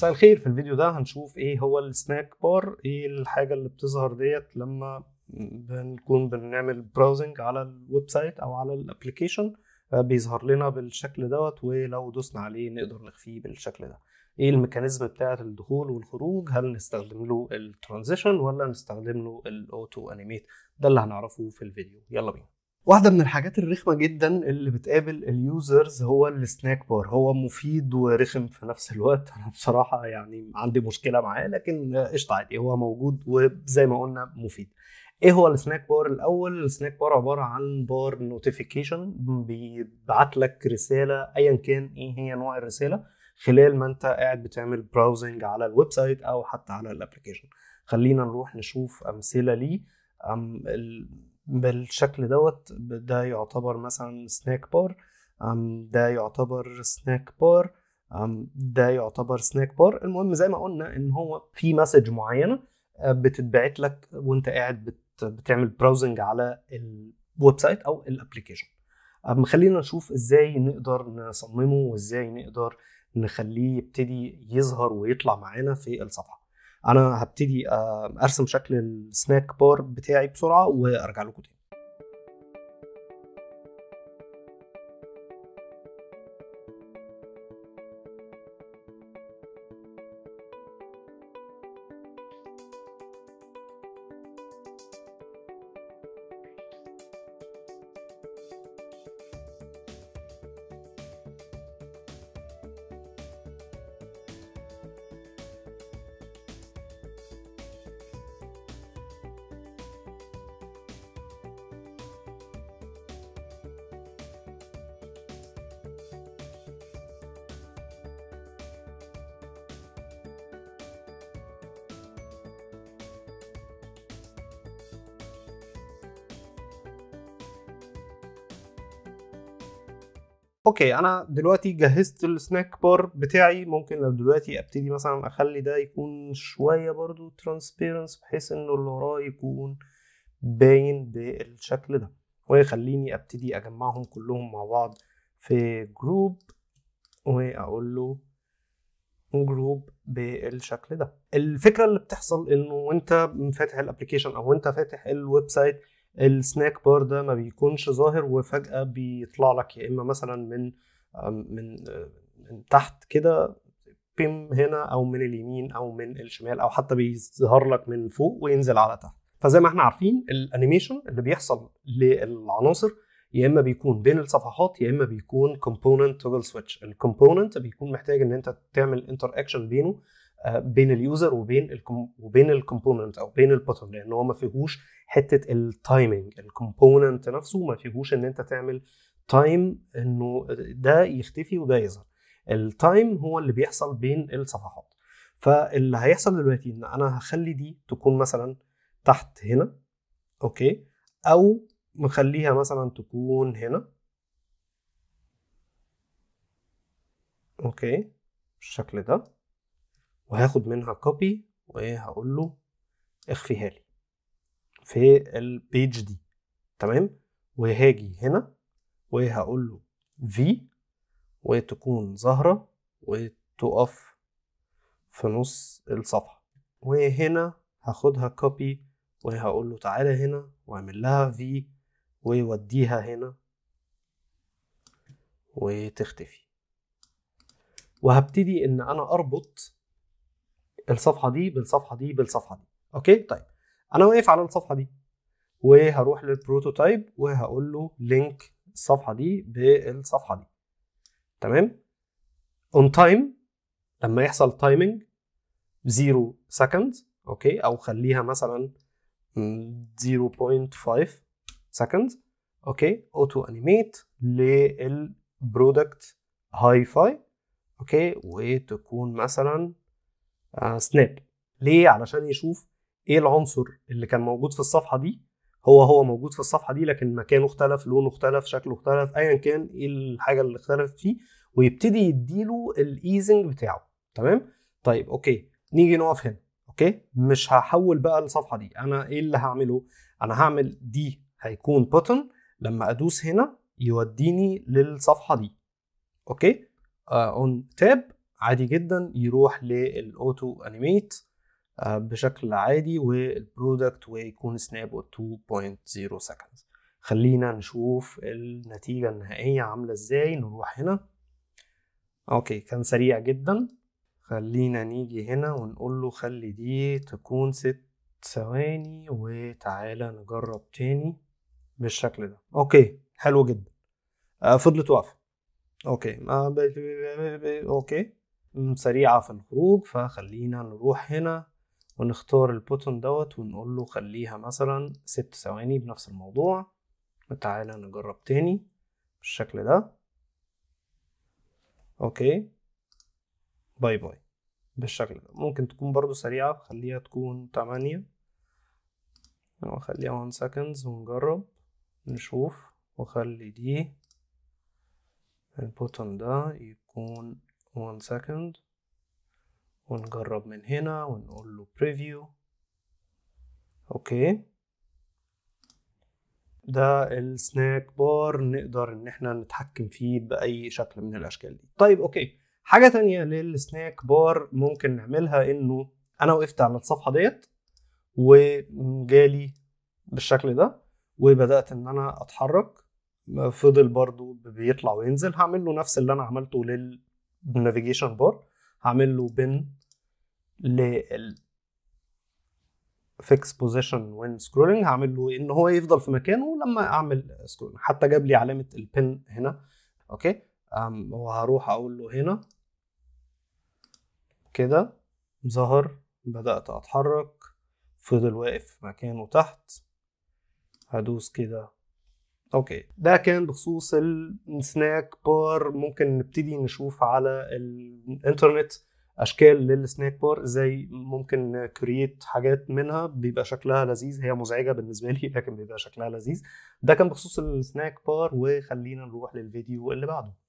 مساء الخير في الفيديو ده هنشوف ايه هو السناك بار ايه الحاجه اللي بتظهر ديت لما بنكون بنعمل براوزنج على الويب سايت او على الابلكيشن آه، بيظهر لنا بالشكل دوت ولو دوسنا عليه نقدر نخفيه بالشكل ده ايه الميكانيزم بتاع الدخول والخروج هل نستخدم له الترانزيشن ولا نستخدم له الاوتو انيميت ده اللي هنعرفه في الفيديو يلا بينا واحدة من الحاجات الرخمة جدا اللي بتقابل اليوزرز هو السناك بار هو مفيد ورخم في نفس الوقت أنا بصراحة يعني عندي مشكلة معاه لكن قشطة عادي هو موجود وزي ما قلنا مفيد ايه هو السناك بار الاول السناك بار عباره عن بار نوتيفيكيشن بيبعت لك رساله ايا كان ايه هي نوع الرساله خلال ما انت قاعد بتعمل براوزنج على الويب سايت او حتى على الابلكيشن خلينا نروح نشوف امثله ليه بالشكل دوت ده يعتبر مثلا سناك بار ده يعتبر سناك بار ده يعتبر سناك بار المهم زي ما قلنا ان هو في مسج معينه آه، بتتبعت لك وانت قاعد بتعمل براوزنج على الويب سايت او الابلكيشن خلينا نشوف ازاي نقدر نصممه وازاي نقدر نخليه يبتدي يظهر ويطلع معانا في الصفحه انا هبتدي آه، ارسم شكل السناك بار بتاعي بسرعه وارجع لكم تاني اوكي انا دلوقتي جهزت السناك بار بتاعي ممكن لو دلوقتي ابتدي مثلا اخلي ده يكون شويه برضو ترانسبيرنس بحيث انه اللي وراه يكون باين بالشكل ده ويخليني ابتدي اجمعهم كلهم مع بعض في جروب واقول له جروب بالشكل ده الفكره اللي بتحصل انه وانت فاتح الابلكيشن او انت فاتح الويب سايت السناك بار ده ما بيكونش ظاهر وفجأة بيطلع لك يا إما مثلا من من من تحت كده بيم هنا أو من اليمين أو من الشمال أو حتى بيظهر لك من فوق وينزل على تحت فزي ما احنا عارفين الانيميشن اللي بيحصل للعناصر يا اما بيكون بين الصفحات يا اما بيكون كومبوننت توجل سويتش الكومبوننت بيكون محتاج ان انت تعمل انتر اكشن بينه آه، بين اليوزر وبين الكم وبين الكومبوننت او بين البوتن لان هو ما فيهوش حته التايمنج الكومبوننت نفسه ما فيهوش ان انت تعمل تايم انه ده يختفي وده يظهر التايم هو اللي بيحصل بين الصفحات فاللي هيحصل دلوقتي ان انا هخلي دي تكون مثلا تحت هنا اوكي او مخليها مثلا تكون هنا اوكي بالشكل ده وهاخد منها كوبي وهقول له اخفيها لي في البيج دي تمام وهاجي هنا وهقول له في وتكون ظاهرة وتقف في نص الصفحة وهنا هاخدها كوبي وهقول له تعالى هنا واعمل لها في ووديها هنا وتختفي وهبتدي ان انا اربط الصفحه دي بالصفحه دي بالصفحه دي اوكي طيب انا واقف على الصفحه دي وهروح للبروتوتايب وهقول له لينك الصفحه دي بالصفحه دي تمام اون تايم لما يحصل تايمنج 0 سكند اوكي او خليها مثلا 0.5 سكند اوكي اوتو انيميت للبرودكت هاي فاي اوكي وتكون مثلا سناب آه، ليه علشان يشوف ايه العنصر اللي كان موجود في الصفحه دي هو هو موجود في الصفحه دي لكن مكانه اختلف لونه اختلف شكله اختلف ايا كان ايه الحاجه اللي اختلفت فيه ويبتدي يديله الايزنج بتاعه تمام طيب اوكي نيجي نقف هنا اوكي مش هحول بقى الصفحه دي انا ايه اللي هعمله انا هعمل دي هيكون بوتن لما ادوس هنا يوديني للصفحه دي اوكي اون uh, تاب عادي جدا يروح للاوتو انيميت آه، بشكل عادي والبرودكت ويكون سناب 2.0 سكند خلينا نشوف النتيجة النهائية عاملة ازاي نروح هنا اوكي كان سريع جدا خلينا نيجي هنا ونقول له خلي دي تكون ست ثواني وتعالى نجرب تاني بالشكل ده اوكي حلو جدا آه، فضلت واقفة اوكي اوكي سريعة في الخروج فخلينا نروح هنا ونختار البوتون دوت ونقول له خليها مثلا ست ثواني بنفس الموضوع وتعالى نجرب تاني بالشكل ده اوكي باي باي بالشكل ده ممكن تكون برضو سريعة خليها تكون تمانية وخليها 1 seconds ونجرب نشوف وخلي دي البوتون ده يكون one second ونجرب من هنا ونقول له preview اوكي ده السناك بار نقدر ان احنا نتحكم فيه باي شكل من الاشكال دي طيب اوكي حاجه تانية للسناك بار ممكن نعملها انه انا وقفت على الصفحه ديت وجالي بالشكل ده وبدات ان انا اتحرك فضل برضو بيطلع وينزل هعمل له نفس اللي انا عملته لل بالنافيجيشن بار هعمل له بن لل فيكس بوزيشن وين سكرولنج هعمل له ان هو يفضل في مكانه لما اعمل سكرولنج حتى جاب لي علامه البن هنا اوكي وهروح اقول له هنا كده ظهر بدات اتحرك فضل واقف في مكانه تحت هدوس كده اوكي ده كان بخصوص السناك بار ممكن نبتدي نشوف على الانترنت اشكال للسناك بار ازاي ممكن كرييت حاجات منها بيبقى شكلها لذيذ هي مزعجه بالنسبه لي لكن بيبقى شكلها لذيذ ده كان بخصوص السناك بار وخلينا نروح للفيديو اللي بعده